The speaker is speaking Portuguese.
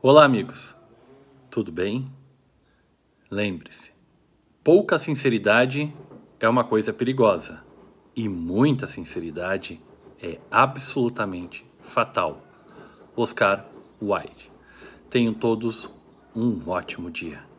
Olá, amigos. Tudo bem? Lembre-se, pouca sinceridade é uma coisa perigosa e muita sinceridade é absolutamente fatal. Oscar Wilde. Tenham todos um ótimo dia.